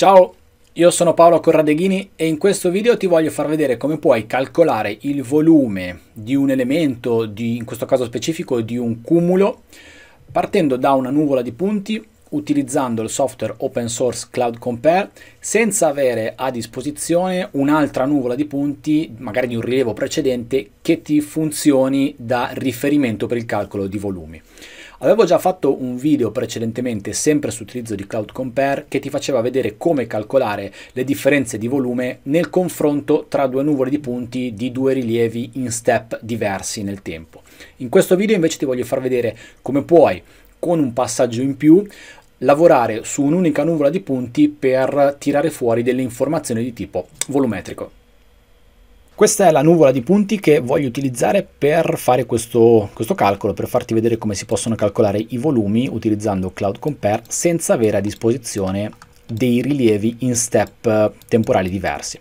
Ciao, io sono Paolo Corradeghini e in questo video ti voglio far vedere come puoi calcolare il volume di un elemento, di, in questo caso specifico di un cumulo, partendo da una nuvola di punti utilizzando il software open source Cloud Compare senza avere a disposizione un'altra nuvola di punti, magari di un rilievo precedente, che ti funzioni da riferimento per il calcolo di volumi. Avevo già fatto un video precedentemente sempre su utilizzo di Cloud Compare che ti faceva vedere come calcolare le differenze di volume nel confronto tra due nuvole di punti di due rilievi in step diversi nel tempo. In questo video invece ti voglio far vedere come puoi con un passaggio in più lavorare su un'unica nuvola di punti per tirare fuori delle informazioni di tipo volumetrico. Questa è la nuvola di punti che voglio utilizzare per fare questo, questo calcolo, per farti vedere come si possono calcolare i volumi utilizzando Cloud Compare senza avere a disposizione dei rilievi in step temporali diversi.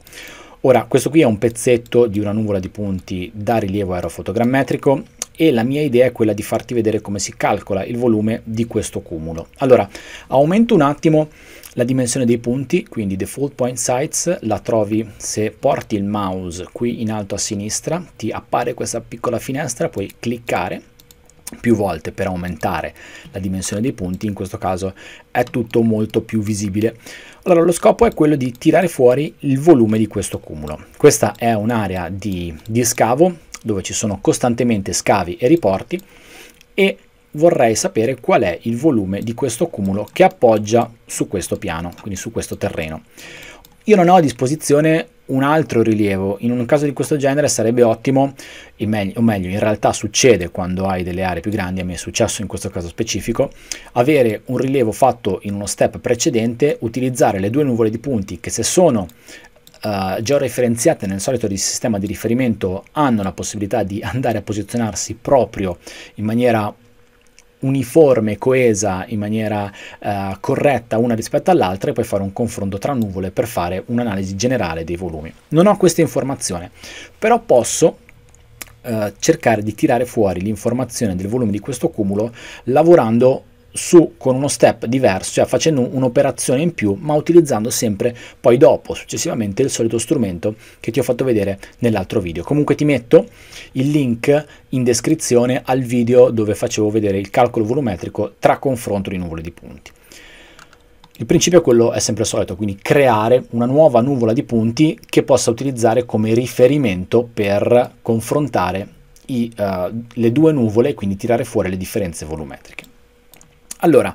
Ora, questo qui è un pezzetto di una nuvola di punti da rilievo aerofotogrammetrico e la mia idea è quella di farti vedere come si calcola il volume di questo cumulo. Allora, aumento un attimo la dimensione dei punti, quindi default point sites, la trovi se porti il mouse qui in alto a sinistra, ti appare questa piccola finestra, puoi cliccare più volte per aumentare la dimensione dei punti, in questo caso è tutto molto più visibile. Allora lo scopo è quello di tirare fuori il volume di questo cumulo. Questa è un'area di, di scavo dove ci sono costantemente scavi e riporti e vorrei sapere qual è il volume di questo cumulo che appoggia su questo piano, quindi su questo terreno. Io non ho a disposizione un altro rilievo, in un caso di questo genere sarebbe ottimo, o meglio in realtà succede quando hai delle aree più grandi, a me è successo in questo caso specifico, avere un rilievo fatto in uno step precedente, utilizzare le due nuvole di punti che se sono Uh, georeferenziate nel solito di sistema di riferimento hanno la possibilità di andare a posizionarsi proprio in maniera uniforme, coesa in maniera eh, corretta una rispetto all'altra e poi fare un confronto tra nuvole per fare un'analisi generale dei volumi. Non ho questa informazione, però posso eh, cercare di tirare fuori l'informazione del volume di questo cumulo lavorando su con uno step diverso, cioè facendo un'operazione in più, ma utilizzando sempre poi dopo, successivamente, il solito strumento che ti ho fatto vedere nell'altro video. Comunque ti metto il link in descrizione al video dove facevo vedere il calcolo volumetrico tra confronto di nuvole di punti. Il principio è quello è sempre solito, quindi creare una nuova nuvola di punti che possa utilizzare come riferimento per confrontare i, uh, le due nuvole e quindi tirare fuori le differenze volumetriche. Allora,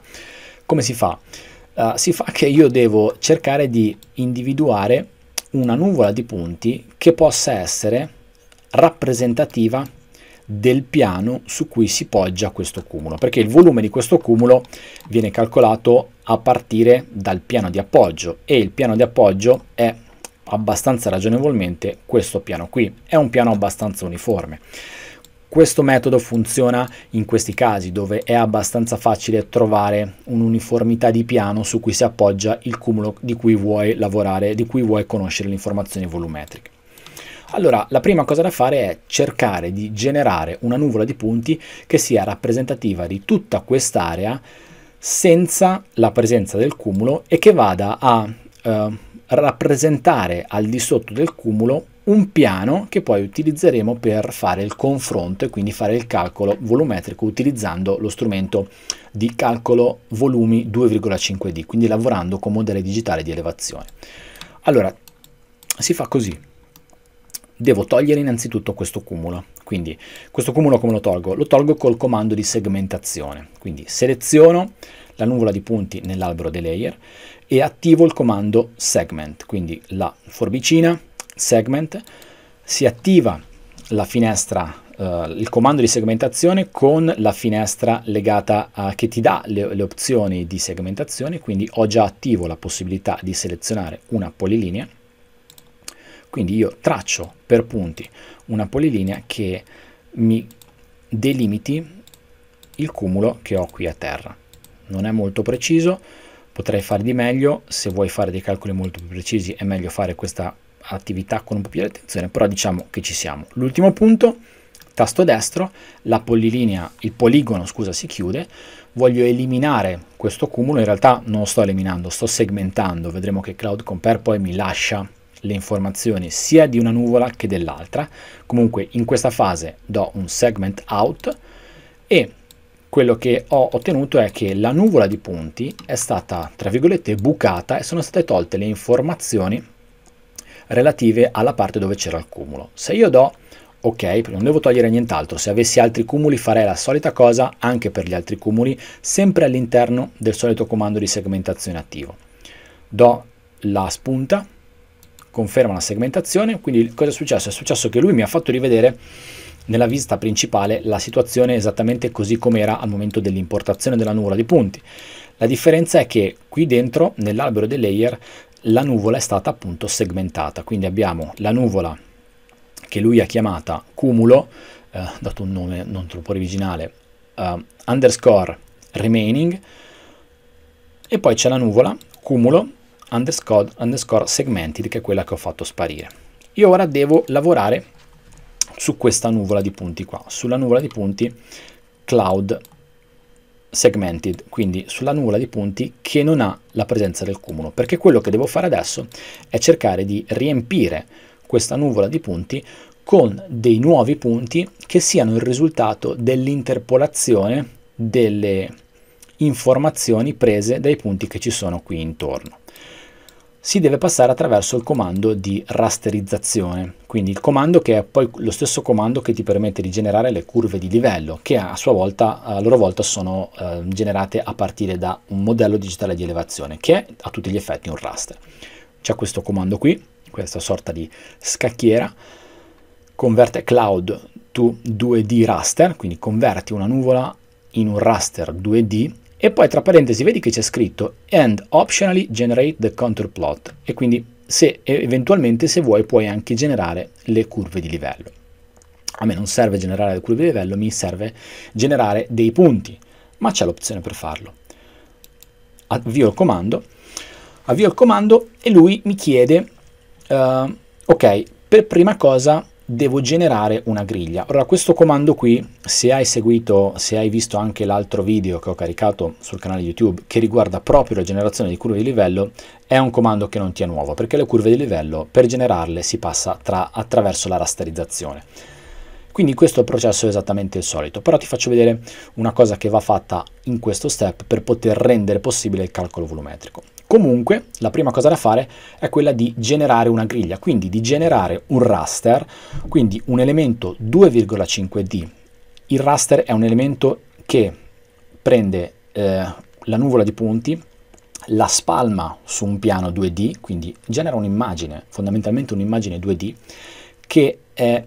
come si fa? Uh, si fa che io devo cercare di individuare una nuvola di punti che possa essere rappresentativa del piano su cui si poggia questo cumulo, perché il volume di questo cumulo viene calcolato a partire dal piano di appoggio e il piano di appoggio è abbastanza ragionevolmente questo piano qui, è un piano abbastanza uniforme. Questo metodo funziona in questi casi dove è abbastanza facile trovare un'uniformità di piano su cui si appoggia il cumulo di cui vuoi lavorare, di cui vuoi conoscere le informazioni volumetriche. Allora, la prima cosa da fare è cercare di generare una nuvola di punti che sia rappresentativa di tutta quest'area senza la presenza del cumulo e che vada a eh, rappresentare al di sotto del cumulo un piano che poi utilizzeremo per fare il confronto e quindi fare il calcolo volumetrico utilizzando lo strumento di calcolo volumi 2,5D, quindi lavorando con modelli digitali di elevazione. Allora, si fa così. Devo togliere innanzitutto questo cumulo. Quindi questo cumulo come lo tolgo? Lo tolgo col comando di segmentazione. Quindi seleziono la nuvola di punti nell'albero dei layer e attivo il comando segment, quindi la forbicina segment si attiva la finestra Uh, il comando di segmentazione con la finestra legata a, che ti dà le, le, opzioni di segmentazione, quindi ho già attivo la possibilità di selezionare una polilinea, quindi io traccio per punti una polilinea che mi delimiti il cumulo che ho qui a terra. Non è molto preciso, potrei fare di meglio, se vuoi fare dei calcoli molto più precisi è meglio fare questa attività con un po' più di attenzione, però diciamo che ci siamo. L'ultimo punto, tasto destro, la polilinea, il poligono, scusa, si chiude, voglio eliminare questo cumulo, in realtà non lo sto eliminando, sto segmentando, vedremo che Cloud Compare poi mi lascia le informazioni sia di una nuvola che dell'altra. Comunque in questa fase do un segment out e quello che ho ottenuto è che la nuvola di punti è stata, tra virgolette, bucata e sono state tolte le informazioni relative alla parte dove c'era il cumulo. Se io do ok, non devo togliere nient'altro, se avessi altri cumuli farei la solita cosa anche per gli altri cumuli, sempre all'interno del solito comando di segmentazione attivo. Do la spunta, conferma la segmentazione, quindi cosa è successo? È successo che lui mi ha fatto rivedere nella vista principale la situazione esattamente così come era al momento dell'importazione della nuvola di punti. La differenza è che qui dentro, nell'albero dei layer, la nuvola è stata appunto segmentata, quindi abbiamo la nuvola che lui ha chiamata cumulo, eh, dato un nome non troppo originale, eh, underscore remaining, e poi c'è la nuvola cumulo underscore, underscore segmented, che è quella che ho fatto sparire. Io ora devo lavorare su questa nuvola di punti qua, sulla nuvola di punti cloud segmented, quindi sulla nuvola di punti che non ha la presenza del cumulo, perché quello che devo fare adesso è cercare di riempire questa nuvola di punti con dei nuovi punti che siano il risultato dell'interpolazione delle informazioni prese dai punti che ci sono qui intorno si deve passare attraverso il comando di rasterizzazione, quindi il comando che è poi lo stesso comando che ti permette di generare le curve di livello, che a, sua volta, a loro volta sono eh, generate a partire da un modello digitale di elevazione, che è a tutti gli effetti un raster. C'è questo comando qui, questa sorta di scacchiera, converte cloud to 2D raster, quindi converti una nuvola in un raster 2D e poi tra parentesi vedi che c'è scritto and optionally generate the counter plot e quindi se eventualmente se vuoi puoi anche generare le curve di livello. A me non serve generare le curve di livello, mi serve generare dei punti, ma c'è l'opzione per farlo. Avvio il comando, avvio il comando e lui mi chiede, uh, ok, per prima cosa devo generare una griglia. Ora questo comando qui, se hai seguito, se hai visto anche l'altro video che ho caricato sul canale YouTube che riguarda proprio la generazione di curve di livello, è un comando che non ti è nuovo, perché le curve di livello per generarle si passa tra, attraverso la rasterizzazione. Quindi questo processo è esattamente il solito, però ti faccio vedere una cosa che va fatta in questo step per poter rendere possibile il calcolo volumetrico. Comunque la prima cosa da fare è quella di generare una griglia, quindi di generare un raster, quindi un elemento 2,5D. Il raster è un elemento che prende eh, la nuvola di punti, la spalma su un piano 2D, quindi genera un'immagine, fondamentalmente un'immagine 2D, che è,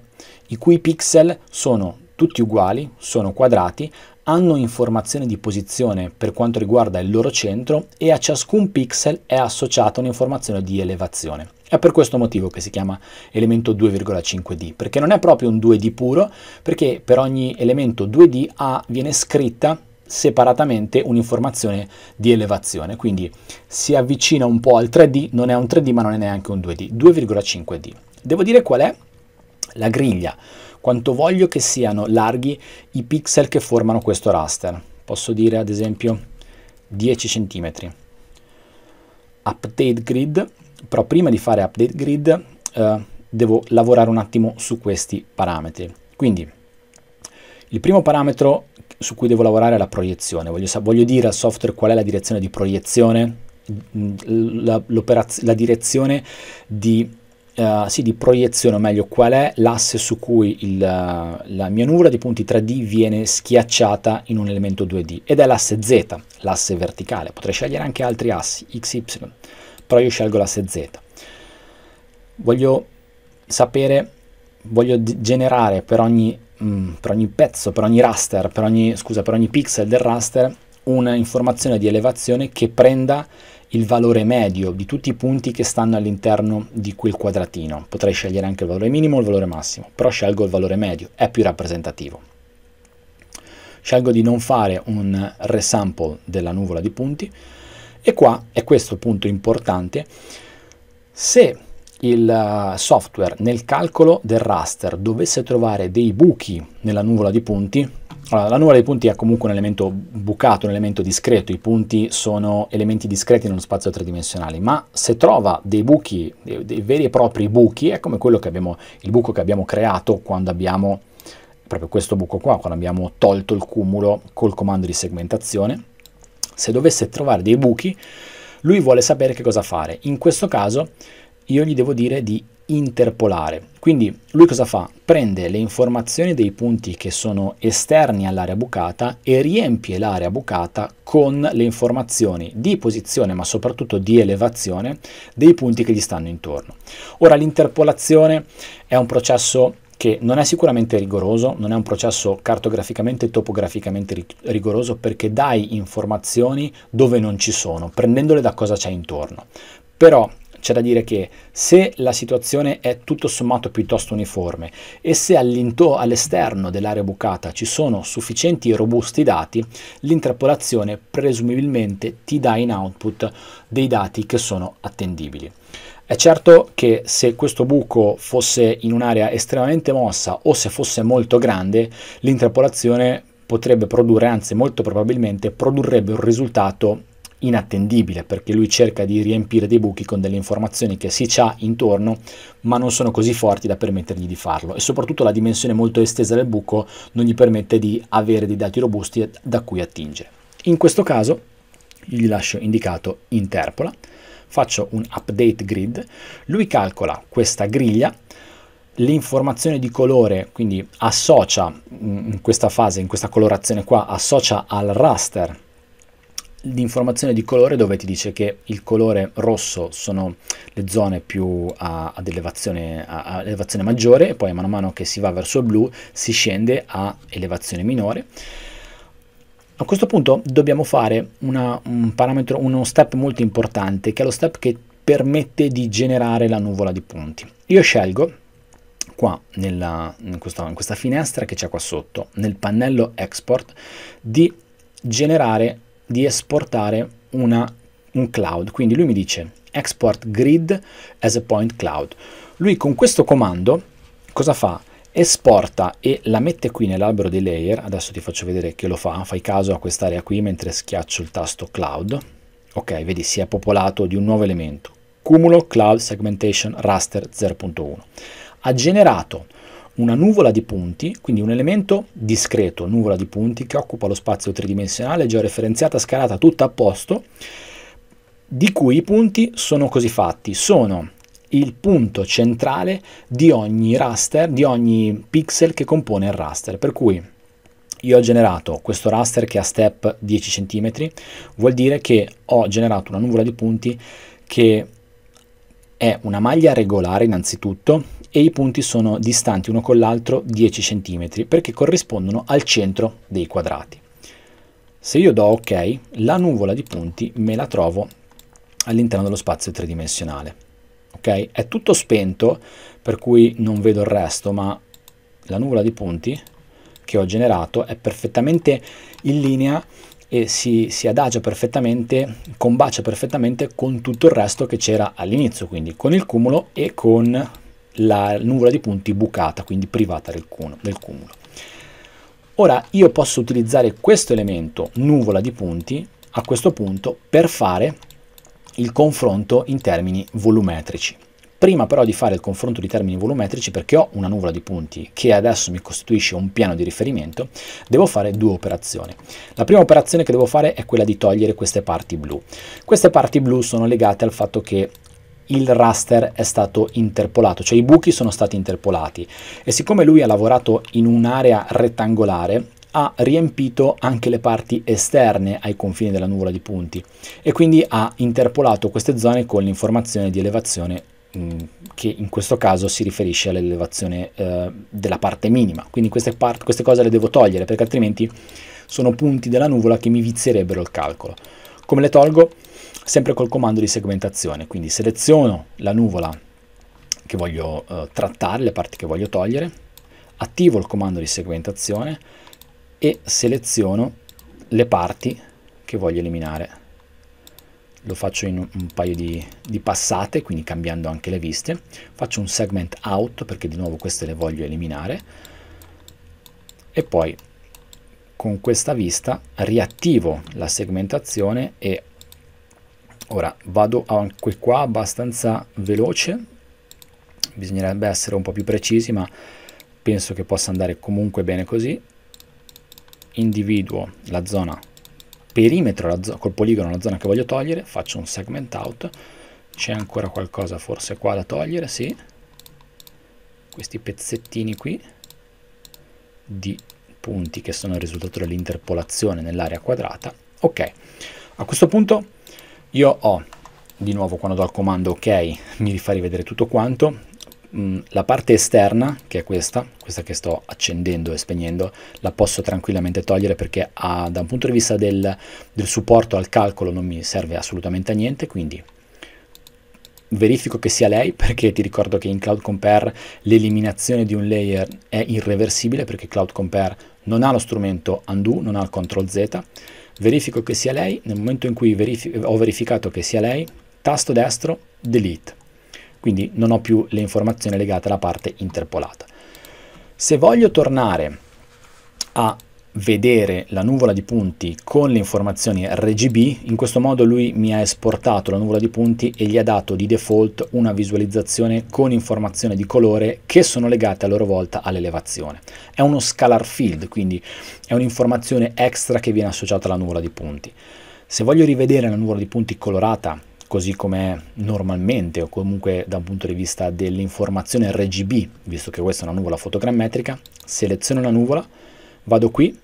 i cui pixel sono tutti uguali, sono quadrati, hanno informazioni di posizione per quanto riguarda il loro centro e a ciascun pixel è associata un'informazione di elevazione. È per questo motivo che si chiama elemento 2,5D, perché non è proprio un 2D puro, perché per ogni elemento 2D ha, viene scritta separatamente un'informazione di elevazione, quindi si avvicina un po' al 3D, non è un 3D ma non è neanche un 2D, 2,5D. Devo dire qual è la griglia quanto voglio che siano larghi i pixel che formano questo raster. Posso dire ad esempio 10 cm. Update grid, però prima di fare update grid eh, devo lavorare un attimo su questi parametri. Quindi il primo parametro su cui devo lavorare è la proiezione. Voglio, voglio dire al software qual è la direzione di proiezione, mm, la, la direzione di Uh, sì, di proiezione, o meglio, qual è l'asse su cui il, eh, la mia nuvola di punti 3D viene schiacciata in un elemento 2D ed è l'asse Z, l'asse verticale. Potrei scegliere anche altri assi, X, Y, però io scelgo l'asse Z. Voglio sapere, voglio generare per ogni, mm, per ogni pezzo, per ogni raster, per ogni, scusa, per ogni pixel del raster, una informazione di elevazione che prenda il valore medio di tutti i punti che stanno all'interno di quel quadratino. Potrei scegliere anche il valore minimo o il valore massimo, però scelgo il valore medio, è più rappresentativo. Scelgo di non fare un resample della nuvola di punti e qua è questo punto importante. Se il eh, software nel calcolo del raster dovesse trovare dei buchi nella nuvola di punti, allora, la nuvola dei punti è comunque un elemento bucato, un elemento discreto, i punti sono elementi discreti in uno spazio tridimensionale, ma se trova dei buchi, dei, dei veri e propri buchi, è come quello che abbiamo, il buco che abbiamo creato quando abbiamo, proprio questo buco qua, quando abbiamo tolto il cumulo col comando di segmentazione, se dovesse trovare dei buchi, lui vuole sapere che cosa fare. In questo caso io gli devo dire di interpolare. Quindi lui cosa fa? Prende le informazioni dei punti che sono esterni all'area bucata e riempie l'area bucata con le informazioni di posizione ma soprattutto di elevazione dei punti che gli stanno intorno. Ora l'interpolazione è un processo che non è sicuramente rigoroso, non è un processo cartograficamente e topograficamente rigoroso perché dai informazioni dove non ci sono, prendendole da cosa c'è intorno. Però c'è da dire che se la situazione è tutto sommato piuttosto uniforme e se all'esterno dell'area bucata ci sono sufficienti e robusti dati, l'interpolazione presumibilmente ti dà in output dei dati che sono attendibili. È certo che se questo buco fosse in un'area estremamente mossa o se fosse molto grande, l'interpolazione potrebbe produrre, anzi molto probabilmente produrrebbe un risultato inattendibile perché lui cerca di riempire dei buchi con delle informazioni che si ha intorno ma non sono così forti da permettergli di farlo e soprattutto la dimensione molto estesa del buco non gli permette di avere dei dati robusti da cui attingere. In questo caso gli lascio indicato interpola, faccio un update grid, lui calcola questa griglia l'informazione di colore, quindi associa mm, in questa fase, in questa colorazione qua, associa al raster di informazione di colore dove ti dice che il colore rosso sono le zone più a, ad, elevazione, a, a, elevazione, maggiore e poi mano a mano che si va verso il blu si scende a elevazione minore. A questo punto dobbiamo fare una, un parametro, uno step molto importante che è lo step che permette di generare la nuvola di punti. Io scelgo qua nella, in, questa, in questa finestra che c'è qua sotto, nel pannello export, di generare di esportare una, un cloud. Quindi lui mi dice export grid as a point cloud. Lui con questo comando cosa fa? Esporta e la mette qui nell'albero dei layer. Adesso ti faccio vedere che lo fa. Fai caso a quest'area qui mentre schiaccio il tasto cloud. Ok, vedi, si è popolato di un nuovo elemento. Cumulo Cloud Segmentation Raster 0.1. Ha generato una nuvola di punti, quindi un elemento discreto, nuvola di punti che occupa lo spazio tridimensionale, già referenziata, scalata, tutta a posto, di cui i punti sono così fatti, sono il punto centrale di ogni raster, di ogni pixel che compone il raster, per cui io ho generato questo raster che ha step 10 cm, vuol dire che ho generato una nuvola di punti che è una maglia regolare innanzitutto, e i punti sono distanti uno con l'altro 10 cm perché corrispondono al centro dei quadrati. Se io do ok, la nuvola di punti me la trovo all'interno dello spazio tridimensionale. Okay? È tutto spento, per cui non vedo il resto, ma la nuvola di punti che ho generato è perfettamente in linea e si, si adagia perfettamente, combacia perfettamente con tutto il resto che c'era all'inizio, quindi con il cumulo e con la nuvola di punti bucata, quindi privata del, cuno, del cumulo. Ora io posso utilizzare questo elemento, nuvola di punti, a questo punto per fare il confronto in termini volumetrici. Prima però di fare il confronto di termini volumetrici, perché ho una nuvola di punti che adesso mi costituisce un piano di riferimento, devo fare due operazioni. La prima operazione che devo fare è quella di togliere queste parti blu. Queste parti blu sono legate al fatto che il raster è stato interpolato, cioè i buchi sono stati interpolati e siccome lui ha lavorato in un'area rettangolare ha riempito anche le parti esterne ai confini della nuvola di punti e quindi ha interpolato queste zone con l'informazione di elevazione mm, che in questo caso si riferisce all'elevazione eh, della parte minima quindi queste, part- queste cose le devo togliere perché altrimenti sono punti della nuvola che mi vizierebbero il calcolo come le tolgo? sempre col comando di segmentazione, quindi seleziono la nuvola che voglio eh, trattare, le parti che voglio togliere, attivo il comando di segmentazione e seleziono le parti che voglio eliminare. Lo faccio in un, paio di, di, passate, quindi cambiando anche le viste. Faccio un segment out perché di nuovo queste le voglio eliminare. E poi con questa vista riattivo la segmentazione e ora vado anche qua abbastanza veloce bisognerebbe essere un po' più precisi ma penso che possa andare comunque bene così individuo la zona perimetro la zo col poligono la zona che voglio togliere faccio un segment out c'è ancora qualcosa forse qua da togliere sì questi pezzettini qui di punti che sono il risultato dell'interpolazione nell'area quadrata ok a questo punto io ho di nuovo quando do il comando ok mi rifà rivedere tutto quanto mm, la parte esterna che è questa questa che sto accendendo e spegnendo la posso tranquillamente togliere perché ha, ah, da un punto di vista del, del supporto al calcolo non mi serve assolutamente a niente quindi verifico che sia lei perché ti ricordo che in Cloud Compare l'eliminazione di un layer è irreversibile perché Cloud Compare non ha lo strumento undo, non ha il CTRL Z verifico che sia lei, nel momento in cui verifi ho verificato che sia lei, tasto destro, delete. Quindi non ho più le informazioni legate alla parte interpolata. Se voglio tornare a vedere la nuvola di punti con le informazioni RGB, in questo modo lui mi ha esportato la nuvola di punti e gli ha dato di default una visualizzazione con informazioni di colore che sono legate a loro volta all'elevazione. È uno scalar field, quindi è un'informazione extra che viene associata alla nuvola di punti. Se voglio rivedere la nuvola di punti colorata, così come normalmente o comunque da un punto di vista dell'informazione RGB, visto che questa è una nuvola fotogrammetrica, seleziono la nuvola, vado qui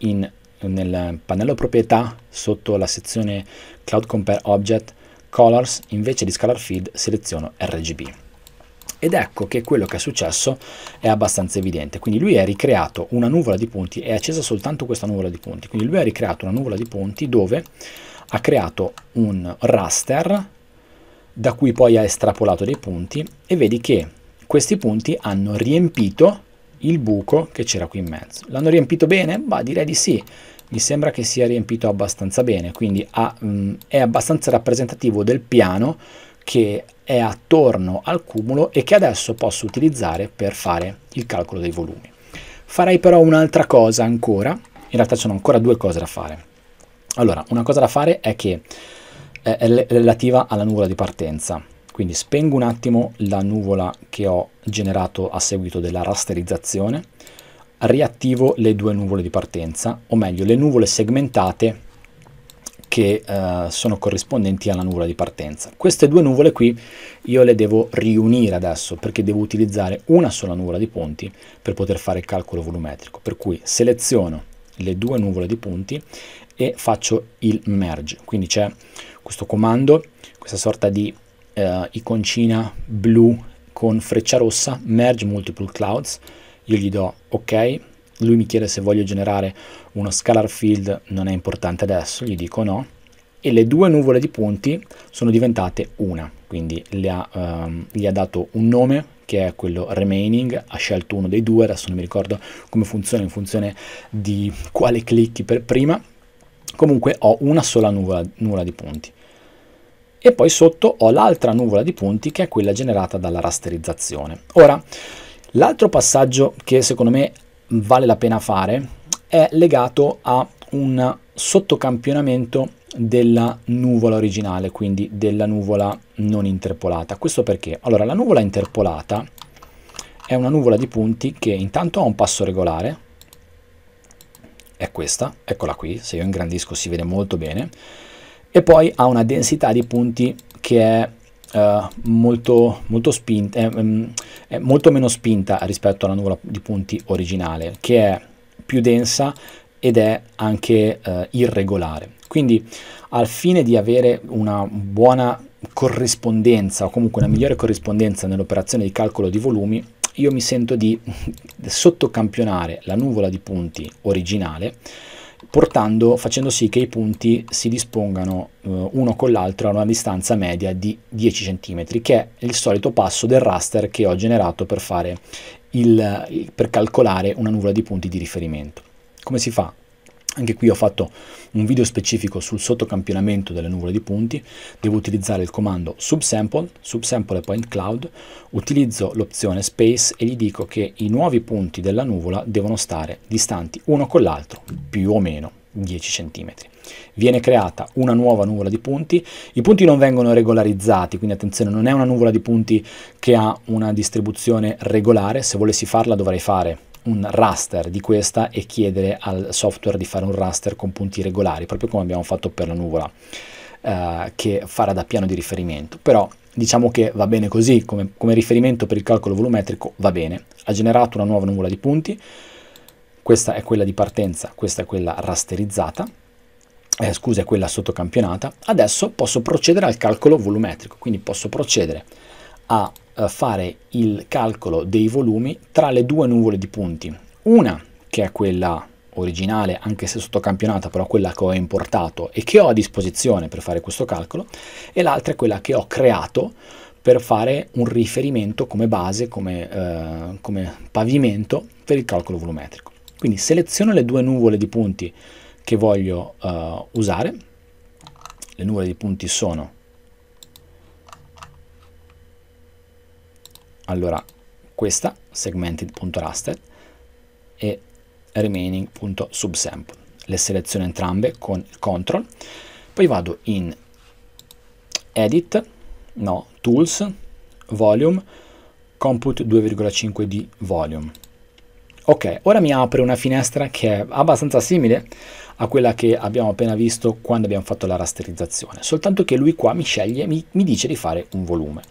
in, nel pannello proprietà sotto la sezione Cloud Compare Object Colors invece di Scalar Field seleziono RGB. Ed ecco che quello che è successo è abbastanza evidente. Quindi lui ha ricreato una nuvola di punti, è accesa soltanto questa nuvola di punti. Quindi lui ha ricreato una nuvola di punti dove ha creato un raster da cui poi ha estrapolato dei punti e vedi che questi punti hanno riempito il buco che c'era qui in mezzo. L'hanno riempito bene? Bah, direi di sì. Mi sembra che sia riempito abbastanza bene, quindi ha, mh, è abbastanza rappresentativo del piano che è attorno al cumulo e che adesso posso utilizzare per fare il calcolo dei volumi. Farei però un'altra cosa ancora, in realtà ci sono ancora due cose da fare. Allora, una cosa da fare è che è relativa alla nuvola di partenza. Quindi spengo un attimo la nuvola che ho generato a seguito della rasterizzazione, riattivo le due nuvole di partenza, o meglio le nuvole segmentate che eh, sono corrispondenti alla nuvola di partenza. Queste due nuvole qui io le devo riunire adesso perché devo utilizzare una sola nuvola di punti per poter fare il calcolo volumetrico. Per cui seleziono le due nuvole di punti e faccio il merge. Quindi c'è questo comando, questa sorta di eh, iconcina blu con freccia rossa, merge multiple clouds, io gli do ok, lui mi chiede se voglio generare uno scalar field, non è importante adesso, gli dico no, e le due nuvole di punti sono diventate una, quindi ha, ehm, gli ha dato un nome che è quello remaining, ha scelto uno dei due, adesso non mi ricordo come funziona in funzione di quale clicchi per prima, comunque ho una sola nuvola, nuvola di punti e poi sotto ho l'altra nuvola di punti che è quella generata dalla rasterizzazione. Ora, l'altro passaggio che secondo me vale la pena fare è legato a un sottocampionamento della nuvola originale, quindi della nuvola non interpolata. Questo perché? Allora, la nuvola interpolata è una nuvola di punti che intanto ha un passo regolare, è questa, eccola qui, se io ingrandisco si vede molto bene, e poi ha una densità di punti che è Uh, molto, molto, spinta, eh, um, molto meno spinta rispetto alla nuvola di punti originale, che è più densa ed è anche uh, irregolare. Quindi al fine di avere una buona corrispondenza o comunque una migliore corrispondenza nell'operazione di calcolo di volumi, io mi sento di sottocampionare la nuvola di punti originale portando, facendo sì che i punti si dispongano eh, uno con l'altro a una distanza media di 10 cm, che è il solito passo del raster che ho generato per, il, per calcolare una nuvola di punti di riferimento. Come si fa? Anche qui ho fatto un video specifico sul sottocampionamento delle nuvole di punti, devo utilizzare il comando subsample, subsample e point cloud, utilizzo l'opzione space e gli dico che i nuovi punti della nuvola devono stare distanti uno con l'altro, più o meno 10 cm. Viene creata una nuova nuvola di punti, i punti non vengono regolarizzati, quindi attenzione, non è una nuvola di punti che ha una distribuzione regolare, se volessi farla dovrei fare un raster di questa e chiedere al software di fare un raster con punti regolari, proprio come abbiamo fatto per la nuvola, eh, che farà da piano di riferimento. Però diciamo che va bene così, come, come riferimento per il calcolo volumetrico va bene. Ha generato una nuova nuvola di punti, questa è quella di partenza, questa è quella rasterizzata, eh, scusa, è quella sottocampionata. Adesso posso procedere al calcolo volumetrico, quindi posso procedere a eh, fare il calcolo dei volumi tra le due nuvole di punti. Una che è quella originale, anche se sottocampionata, però quella che ho importato e che ho a disposizione per fare questo calcolo, e l'altra è quella che ho creato per fare un riferimento come base, come, eh, come pavimento per il calcolo volumetrico. Quindi seleziono le due nuvole di punti che voglio eh, usare, le nuvole di punti sono allora questa segmented.raster e remaining.subsample. Le seleziono entrambe con CTRL, poi vado in Edit, no, Tools, Volume, Compute 2,5 di Volume Ok, ora mi apre una finestra che è abbastanza simile a quella che abbiamo appena visto quando abbiamo fatto la rasterizzazione, soltanto che lui qua mi sceglie, mi, mi dice di fare un volume,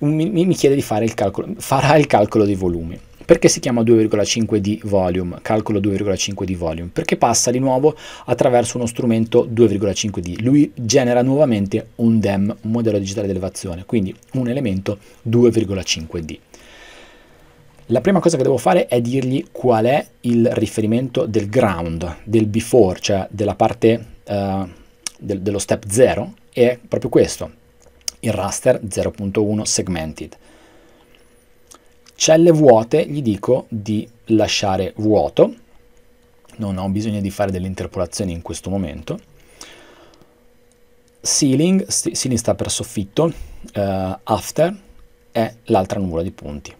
mi, mi chiede di fare il calcolo, farà il calcolo dei volumi. Perché si chiama 2,5 d volume, calcolo 2,5 d volume? Perché passa di nuovo attraverso uno strumento 2,5 d Lui genera nuovamente un DEM, un modello digitale di elevazione, quindi un elemento 2,5 d la prima cosa che devo fare è dirgli qual è il riferimento del ground, del before, cioè della parte eh, del, dello step 0, e è proprio questo, il raster 0.1 segmented. Celle vuote gli dico di lasciare vuoto, non ho bisogno di fare delle interpolazioni in questo momento. Ceiling, ceiling sta per soffitto, eh, after è l'altra nuvola di punti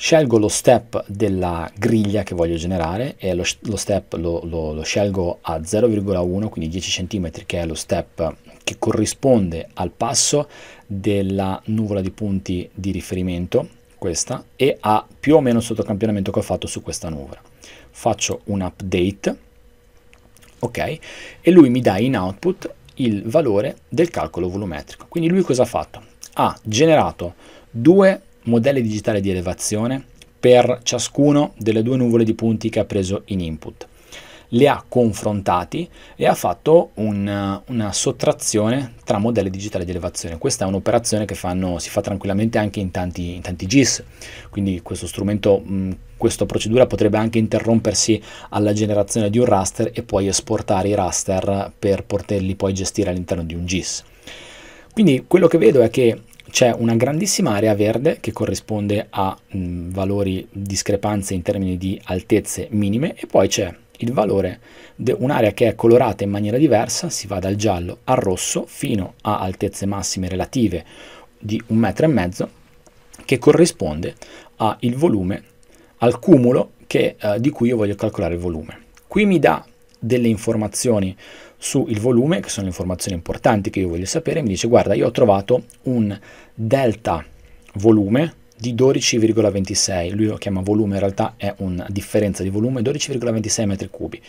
scelgo lo step della griglia che voglio generare e lo, lo step lo, lo, lo scelgo a 0,1 quindi 10 cm che è lo step che corrisponde al passo della nuvola di punti di riferimento questa e a più o meno il sottocampionamento che ho fatto su questa nuvola faccio un update ok e lui mi dà in output il valore del calcolo volumetrico quindi lui cosa ha fatto ha generato due modelli digitali di elevazione per ciascuno delle due nuvole di punti che ha preso in input. Li ha confrontati e ha fatto un, una sottrazione tra modelli digitali di elevazione. Questa è un'operazione che fanno, si fa tranquillamente anche in tanti, in tanti GIS, quindi questo strumento, mh, questa procedura potrebbe anche interrompersi alla generazione di un raster e poi esportare i raster per poterli poi gestire all'interno di un GIS. Quindi quello che vedo è che c'è una grandissima area verde che corrisponde a mh, valori discrepanze in termini di altezze minime e poi c'è il valore di un'area che è colorata in maniera diversa, si va dal giallo al rosso fino a altezze massime relative di un metro e mezzo che corrisponde al volume, al cumulo che, eh, di cui io voglio calcolare il volume. Qui mi dà delle informazioni sul volume, che sono le informazioni importanti che io voglio sapere, mi dice guarda io ho trovato un delta volume di 12,26, lui lo chiama volume, in realtà è una differenza di volume, 12,26 metri cubi.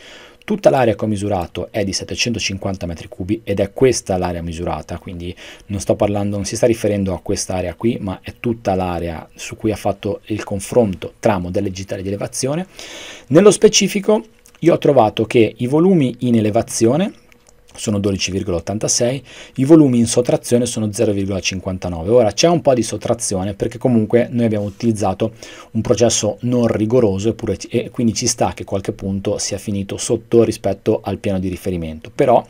Tutta l'area che ho misurato è di 750 metri cubi ed è questa l'area misurata, quindi non sto parlando, non si sta riferendo a quest'area qui, ma è tutta l'area su cui ha fatto il confronto tra modelli digitali di elevazione. Nello specifico io ho trovato che i volumi in elevazione sono 12,86, i volumi in sottrazione sono 0,59. Ora c'è un po' di sottrazione perché comunque noi abbiamo utilizzato un processo non rigoroso eppure, e quindi ci sta che qualche punto sia finito sotto rispetto al piano di riferimento, però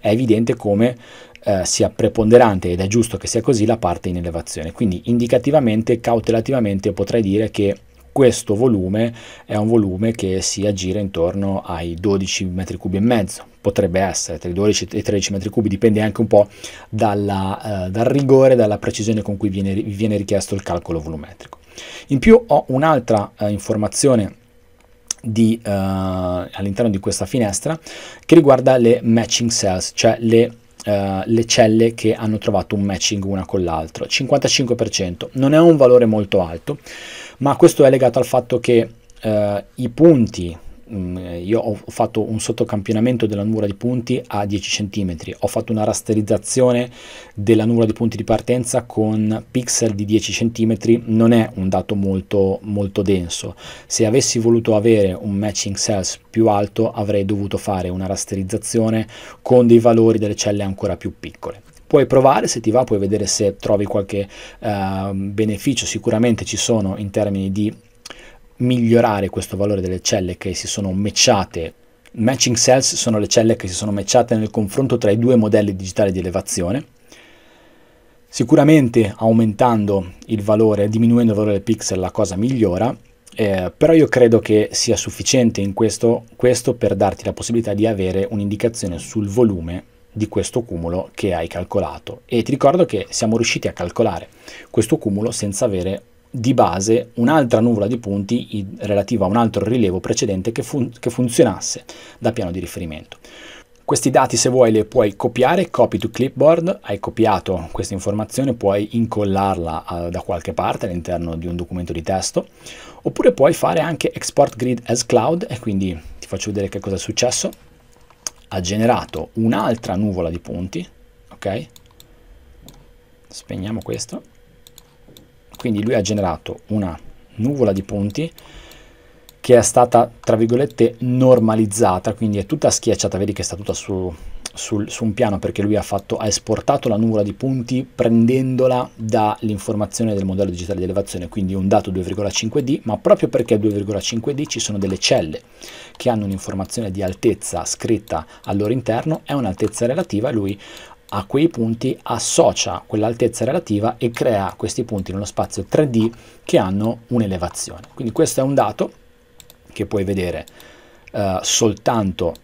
è evidente come eh, sia preponderante ed è giusto che sia così la parte in elevazione. Quindi indicativamente, cautelativamente potrei dire che questo volume è un volume che si aggira intorno ai 12 metri cubi e mezzo potrebbe essere tra i 12 e i 13 metri cubi dipende anche un po' dalla, eh, dal rigore dalla precisione con cui viene, viene, richiesto il calcolo volumetrico in più ho un'altra eh, informazione di, eh, all'interno di questa finestra che riguarda le matching cells cioè le Uh, le celle che hanno trovato un matching una con l'altra, 55%, non è un valore molto alto, ma questo è legato al fatto che eh, i punti mm, io ho fatto un sottocampionamento della nuvola di punti a 10 cm, ho fatto una rasterizzazione della nuvola di punti di partenza con pixel di 10 cm, non è un dato molto, molto denso. Se avessi voluto avere un matching cells più alto avrei dovuto fare una rasterizzazione con dei valori delle celle ancora più piccole. Puoi provare se ti va, puoi vedere se trovi qualche eh, beneficio, sicuramente ci sono in termini di migliorare questo valore delle celle che si sono matchate matching cells sono le celle che si sono matchate nel confronto tra i due modelli digitali di elevazione. Sicuramente aumentando il valore, diminuendo il valore del pixel la cosa migliora, eh, però io credo che sia sufficiente in questo, questo per darti la possibilità di avere un'indicazione sul volume di questo cumulo che hai calcolato e ti ricordo che siamo riusciti a calcolare questo cumulo senza avere di base un'altra nuvola di punti relativa a un altro rilievo precedente che, fun che funzionasse da piano di riferimento. Questi dati se vuoi li puoi copiare, copy to clipboard, hai copiato questa informazione, puoi incollarla a, eh, da qualche parte all'interno di un documento di testo, oppure puoi fare anche export grid as cloud e quindi ti faccio vedere che cosa è successo ha generato un'altra nuvola di punti, ok? Spegniamo questo. Quindi lui ha generato una nuvola di punti che è stata, tra virgolette, normalizzata, quindi è tutta schiacciata, vedi che sta tutta su, sul, su un piano perché lui ha, fatto, ha esportato la nuvola di punti prendendola dall'informazione del modello digitale di elevazione, quindi un dato 2,5D, ma proprio perché 2,5D ci sono delle celle che hanno un'informazione di altezza scritta al loro interno, è un'altezza relativa e lui a quei punti associa quell'altezza relativa e crea questi punti nello spazio 3D che hanno un'elevazione. Quindi questo è un dato che puoi vedere eh, soltanto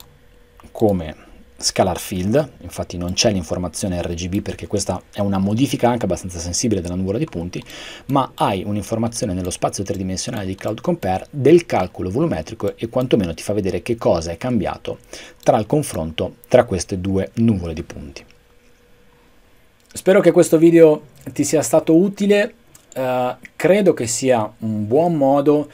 come scalar field, infatti non c'è l'informazione RGB perché questa è una modifica anche abbastanza sensibile della nuvola di punti, ma hai un'informazione nello spazio tridimensionale di Cloud Compare del calcolo volumetrico e quantomeno ti fa vedere che cosa è cambiato tra il confronto tra queste due nuvole di punti. Spero che questo video ti sia stato utile, uh, credo che sia un buon modo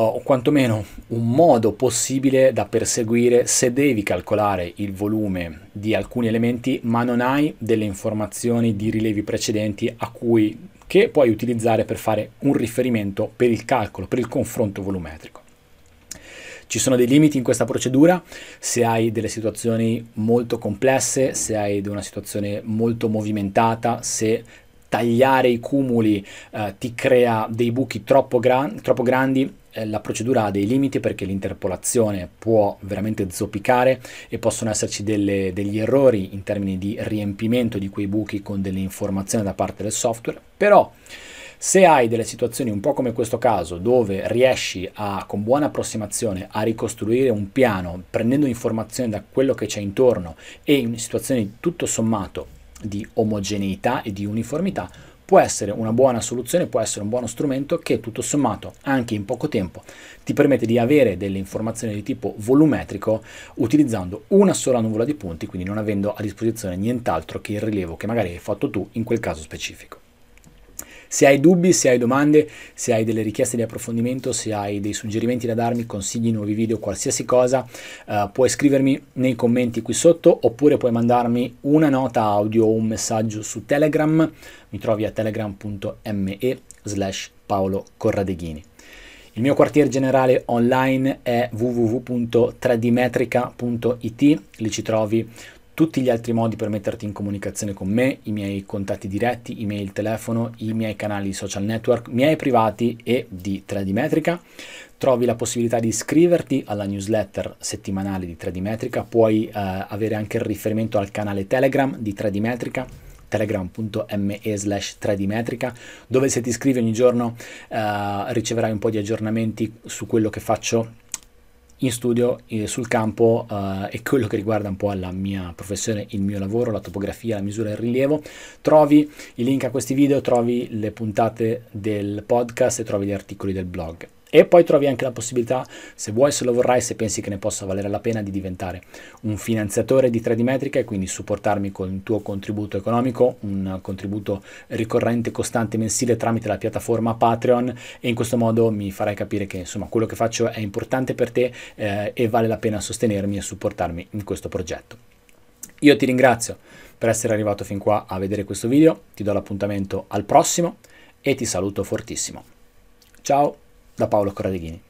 o quantomeno un modo possibile da perseguire se devi calcolare il volume di alcuni elementi ma non hai delle informazioni di rilevi precedenti a cui che puoi utilizzare per fare un riferimento per il calcolo, per il confronto volumetrico. Ci sono dei limiti in questa procedura, se hai delle situazioni molto complesse, se hai una situazione molto movimentata, se tagliare i cumuli eh, ti crea dei buchi troppo, gran- troppo grandi, eh, la procedura ha dei limiti perché l'interpolazione può veramente zoppicare e possono esserci delle, degli errori in termini di riempimento di quei buchi con delle informazioni da parte del software, però se hai delle situazioni un po' come questo caso, dove riesci a, con buona approssimazione a ricostruire un piano prendendo informazioni da quello che c'è intorno e in situazioni tutto sommato di omogeneità e di uniformità, può essere una buona soluzione, può essere un buono strumento che tutto sommato anche in poco tempo ti permette di avere delle informazioni di tipo volumetrico utilizzando una sola nuvola di punti, quindi non avendo a disposizione nient'altro che il rilievo che magari hai fatto tu in quel caso specifico. Se hai dubbi, se hai domande, se hai delle richieste di approfondimento, se hai dei suggerimenti da darmi, consigli, nuovi video, qualsiasi cosa, eh, puoi scrivermi nei commenti qui sotto oppure puoi mandarmi una nota audio o un messaggio su Telegram. Mi trovi a telegram.me slash Paolo Corradeghini. Il mio quartier generale online è www.3dmetrica.it, lì ci trovi tutti gli altri modi per metterti in comunicazione con me, i miei contatti diretti, email, telefono, i miei canali social network, miei privati e di 3D Metrica. Trovi la possibilità di iscriverti alla newsletter settimanale di 3D Metrica, puoi eh, avere anche il riferimento al canale Telegram di 3D Metrica telegram.me slash 3D Metrica dove se ti iscrivi ogni giorno eh, riceverai un po' di aggiornamenti su quello che faccio in studio, eh, sul campo, eh, è quello che riguarda un po' la mia professione, il mio lavoro, la topografia, la misura e il rilievo. Trovi i link a questi video, trovi le puntate del podcast e trovi gli articoli del blog. E poi trovi anche la possibilità, se vuoi, se lo vorrai, se pensi che ne possa valere la pena, di diventare un finanziatore di 3D Metrica e quindi supportarmi con il tuo contributo economico, un contributo ricorrente, costante, mensile tramite la piattaforma Patreon e in questo modo mi farai capire che insomma quello che faccio è importante per te eh, e vale la pena sostenermi e supportarmi in questo progetto. Io ti ringrazio per essere arrivato fin qua a vedere questo video, ti do l'appuntamento al prossimo e ti saluto fortissimo. Ciao! da Paolo Corradeghini.